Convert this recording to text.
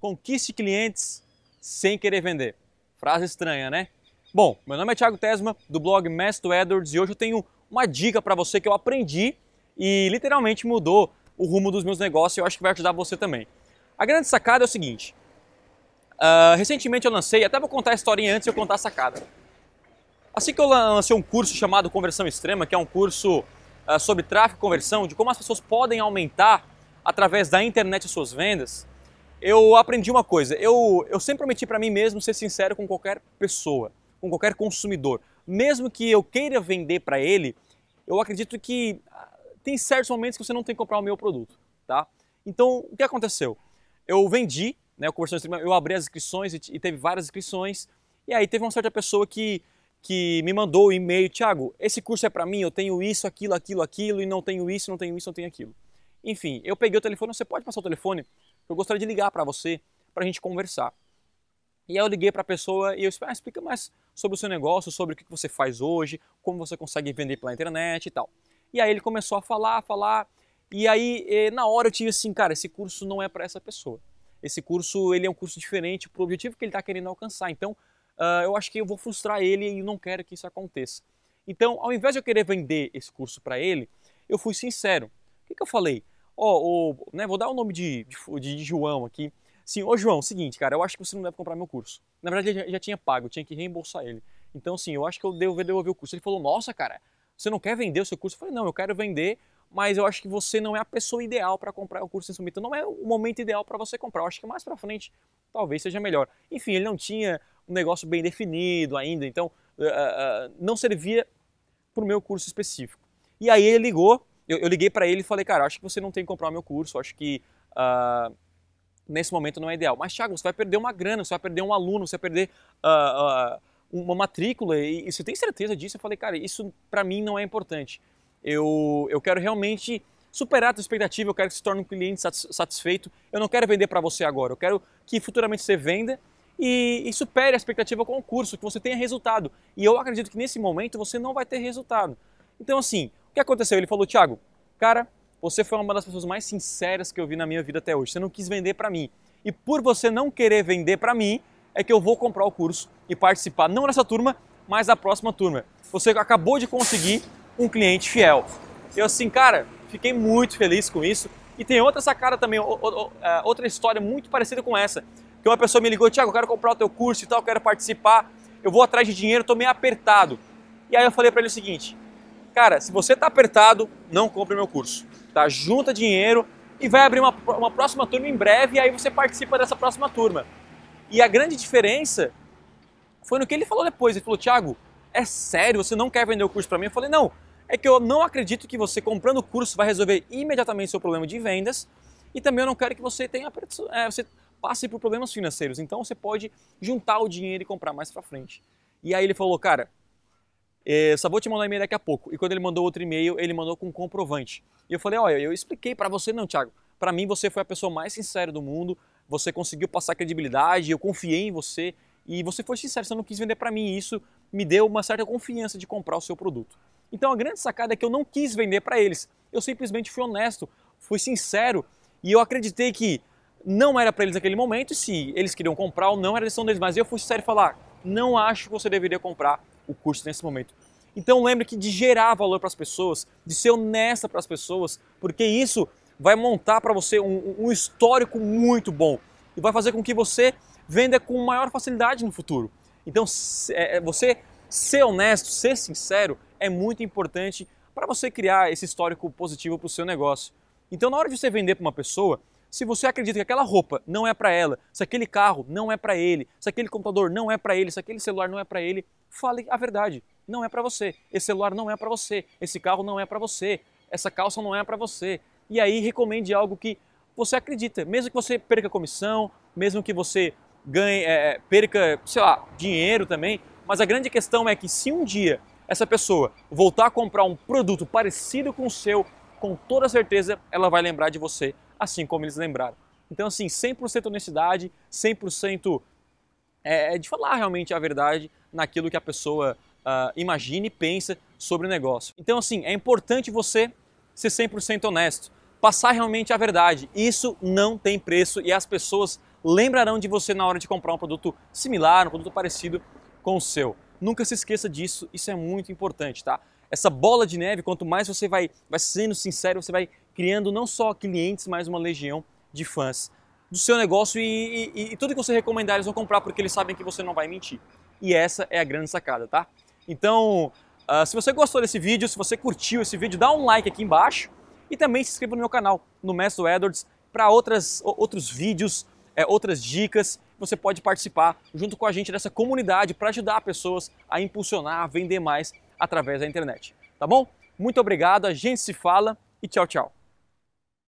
conquiste clientes sem querer vender. Frase estranha, né? Bom, meu nome é Thiago Tesma, do blog Mesto Edwards, e hoje eu tenho uma dica para você que eu aprendi e literalmente mudou o rumo dos meus negócios e eu acho que vai ajudar você também. A grande sacada é o seguinte, uh, recentemente eu lancei, até vou contar a historinha antes de eu contar a sacada. Assim que eu lancei um curso chamado Conversão Extrema, que é um curso uh, sobre tráfego e conversão, de como as pessoas podem aumentar através da internet as suas vendas, eu aprendi uma coisa. Eu, eu sempre prometi para mim mesmo ser sincero com qualquer pessoa, com qualquer consumidor. Mesmo que eu queira vender para ele, eu acredito que ah, tem certos momentos que você não tem que comprar o meu produto, tá? Então, o que aconteceu? Eu vendi, né, eu abri as inscrições e teve várias inscrições, e aí teve uma certa pessoa que, que me mandou o um e-mail, Thiago, esse curso é para mim, eu tenho isso, aquilo, aquilo, aquilo, e não tenho isso, não tenho isso, não tenho aquilo. Enfim, eu peguei o telefone, você pode passar o telefone? Eu gostaria de ligar para você para a gente conversar. E aí eu liguei para a pessoa e eu disse, ah, explica mais sobre o seu negócio, sobre o que você faz hoje, como você consegue vender pela internet e tal. E aí ele começou a falar, a falar, e aí eh, na hora eu tive assim, cara, esse curso não é para essa pessoa. Esse curso ele é um curso diferente para o objetivo que ele está querendo alcançar. Então uh, eu acho que eu vou frustrar ele e não quero que isso aconteça. Então, ao invés de eu querer vender esse curso para ele, eu fui sincero. O que, que eu falei? ó, oh, né, vou dar o nome de, de, de João aqui. Sim, ô João, seguinte, cara, eu acho que você não deve comprar meu curso. Na verdade, ele já tinha pago, eu tinha que reembolsar ele. Então, sim, eu acho que eu devo devolver o curso. Ele falou, nossa, cara, você não quer vender o seu curso? Eu falei, não, eu quero vender, mas eu acho que você não é a pessoa ideal para comprar o curso em momento. Não é o momento ideal para você comprar. Eu acho que mais para frente talvez seja melhor. Enfim, ele não tinha um negócio bem definido ainda, então uh, uh, não servia para o meu curso específico. E aí ele ligou eu, eu liguei para ele e falei, cara, acho que você não tem que comprar o meu curso, acho que uh, nesse momento não é ideal. Mas, Thiago, você vai perder uma grana, você vai perder um aluno, você vai perder uh, uh, uma matrícula, e, e você tem certeza disso? Eu falei, cara, isso para mim não é importante. Eu, eu quero realmente superar a tua expectativa, eu quero que se torne um cliente satisfeito. Eu não quero vender para você agora, eu quero que futuramente você venda e, e, supere a expectativa com o curso, que você tenha resultado. E eu acredito que nesse momento você não vai ter resultado. Então, assim, o que aconteceu? Ele falou: Thiago, cara, você foi uma das pessoas mais sinceras que eu vi na minha vida até hoje. Você não quis vender para mim. E por você não querer vender para mim, é que eu vou comprar o curso e participar, não nessa turma, mas da próxima turma. Você acabou de conseguir um cliente fiel. Eu, assim, cara, fiquei muito feliz com isso. E tem outra sacada também, é, outra história muito parecida com essa. Que uma pessoa me ligou, Tiago, eu quero comprar o teu curso e tal, eu quero participar, eu vou atrás de dinheiro, estou meio apertado. E aí eu falei para ele o seguinte, Cara, se você está apertado, não compre meu curso. Tá? Junta dinheiro e vai abrir uma, uma próxima turma em breve e aí você participa dessa próxima turma. E a grande diferença foi no que ele falou depois. Ele falou, Thiago, é sério, você não quer vender o curso para mim? Eu falei, não, é que eu não acredito que você comprando o curso vai resolver imediatamente seu problema de vendas e também eu não quero que você tenha é, você passe por problemas financeiros. Então você pode juntar o dinheiro e comprar mais para frente. E aí ele falou, cara, é, só vou te mandar um e-mail daqui a pouco. E quando ele mandou outro e-mail, ele mandou com um comprovante. E eu falei, olha, eu expliquei para você, não, Thiago. Para mim, você foi a pessoa mais sincera do mundo. Você conseguiu passar credibilidade, eu confiei em você. E você foi sincero, você não quis vender para mim. E isso me deu uma certa confiança de comprar o seu produto. Então a grande sacada é que eu não quis vender para eles. Eu simplesmente fui honesto, fui sincero e eu acreditei que não era para eles naquele momento, se eles queriam comprar ou não era decisão deles, mas eu fui sincero e falar: "Não acho que você deveria comprar o curso nesse momento. Então lembre que de gerar valor para as pessoas, de ser honesta para as pessoas, porque isso vai montar para você um, um, histórico muito bom e vai fazer com que você venda com maior facilidade no futuro. Então é, é, você ser honesto, ser sincero é muito importante para você criar esse histórico positivo para o seu negócio. Então na hora de você vender para uma pessoa, se você acredita que aquela roupa não é para ela, se aquele carro não é para ele, se aquele computador não é para ele, se aquele celular não é para ele, fale a verdade. Não é para você. Esse celular não é para você. Esse carro não é para você. Essa calça não é para você. E aí recomende algo que você acredita, mesmo que você perca comissão, mesmo que você ganhe, é, é, perca, sei lá, dinheiro também. Mas a grande questão é que se um dia essa pessoa voltar a comprar um produto parecido com o seu, com toda certeza ela vai lembrar de você assim como eles lembraram. Então, assim, 100% honestidade, 100% é, é, de falar realmente a verdade naquilo que a pessoa uh, imagina e pensa sobre o negócio. Então, assim, é importante você ser 100% honesto, passar realmente a verdade. Isso não tem preço e as pessoas lembrarão de você na hora de comprar um produto similar, um produto parecido com o seu. Nunca se esqueça disso, isso é muito importante, tá? Essa bola de neve, quanto mais você vai, vai sendo sincero, você vai criando não só clientes, mas uma legião de fãs do seu negócio e, e, e tudo que você recomendar eles vão comprar porque eles sabem que você não vai mentir. E essa é a grande sacada, tá? Então, uh, se você gostou desse vídeo, se você curtiu esse vídeo, dá um like aqui embaixo e também se inscreva no meu canal, no Mestre Edwards, para outras outros vídeos, é, outras dicas. Você pode participar junto com a gente dessa comunidade para ajudar pessoas a impulsionar, a vender mais através da internet. Tá bom? Muito obrigado, a gente se fala e tchau, tchau.